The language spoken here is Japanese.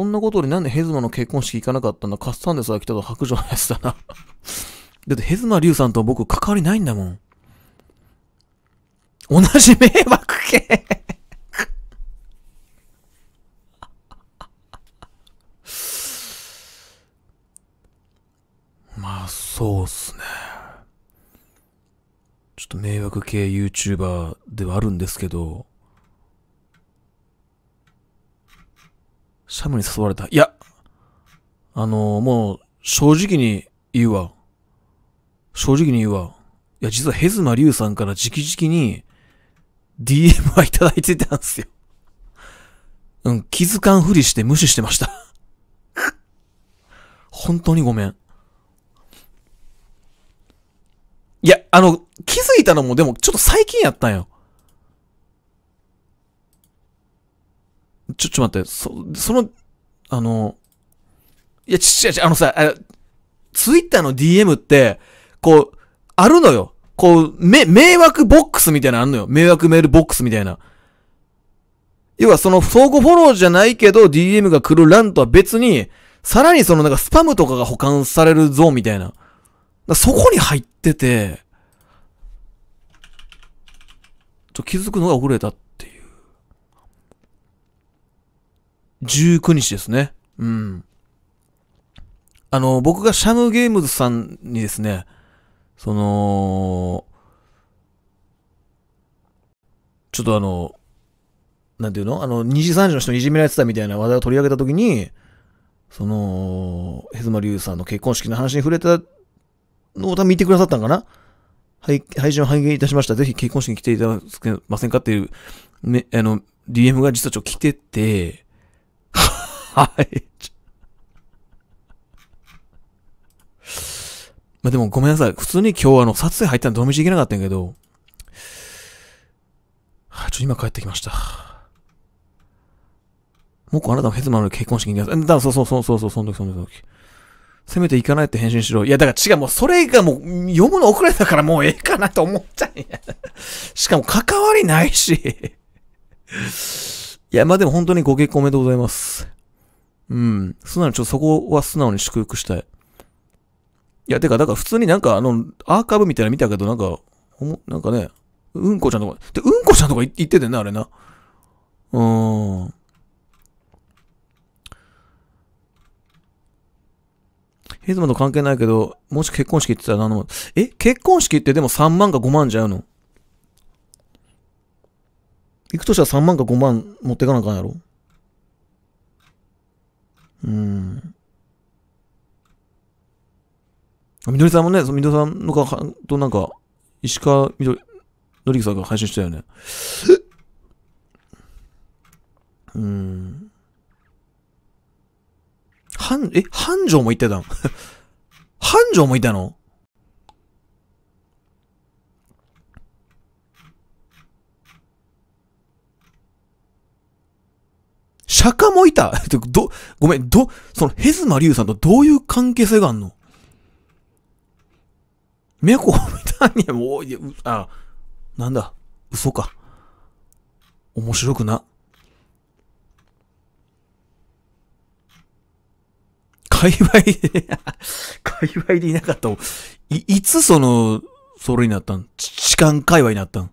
そんなことでなんでヘズマの結婚式行かなかったんだカスタンデスが来たと白状のやつだな だってヘズマリュウさんと僕関わりないんだもん。同じ迷惑系 まあ、そうっすね。ちょっと迷惑系 YouTuber ではあるんですけど、シャムに誘われた。いや、あのー、もう、正直に言うわ。正直に言うわ。いや、実はヘズマリュウさんから直々に DM はいただいてたんですよ。うん、気づかんふりして無視してました本当にごめん。いや、あの、気づいたのもでもちょっと最近やったんよ。ちょ、ちょ待って、そ、その、あの、いや、ち、ち、あのさ、ツイッターの DM って、こう、あるのよ。こう、め、迷惑ボックスみたいなのあんのよ。迷惑メールボックスみたいな。要はその相互フォローじゃないけど DM が来る欄とは別に、さらにそのなんかスパムとかが保管されるぞみたいな。そこに入ってて、ちょ気づくのが遅れた19日ですね。うん。あの、僕がシャムゲームズさんにですね、その、ちょっとあの、なんていうのあの、2時3時の人にいじめられてたみたいな話題を取り上げたときに、その、ヘズマリュウさんの結婚式の話に触れたのを多分見てくださったんかな配配信を拝見いたしました。ぜひ結婚式に来ていただけませんかっていう、ね、あの、DM が実はちょっと来てて、はい。まあでもごめんなさい。普通に今日あの、撮影入ったのどの道行けなかったんやけど、はあ、ちょ、今帰ってきました。もうあなたもヘズマの結婚式に行きます。だ、そうそうそうそうそう、その時その時。せめて行かないって返信しろ。いや、だから違う、もうそれがもう読むの遅れたからもうええかなと思っちゃうんや。しかも関わりないし。いや、まあでも本当にご結婚おめでとうございます。うん。素直に、ちょっとそこは素直に祝福したい。いや、てか、だから普通になんかあの、アーカイブみたいな見たけど、なんか、おも、なんかね、うんこちゃんとか、で、うんこちゃんとか言っててんな、あれな。うーん。ヘズマと関係ないけど、もし結婚式って言ったらあの、え結婚式ってでも3万か5万じゃうの行くとしたら3万か5万持ってかなあかんやろうん。みどりさんもね、そのみどりさんのか、となんか、石川みどり、のりきさんが配信したよね。うん。はん、え、繁盛も行ってたの繁盛 も行ったの釈迦もいた ど、ごめん、ど、そのヘズマリュウさんとどういう関係性があんの猫みたいに、もう、いや、あ、なんだ、嘘か。面白くな。界隈で 界隈でいなかったもい、いつその、それになったん痴漢界隈になったん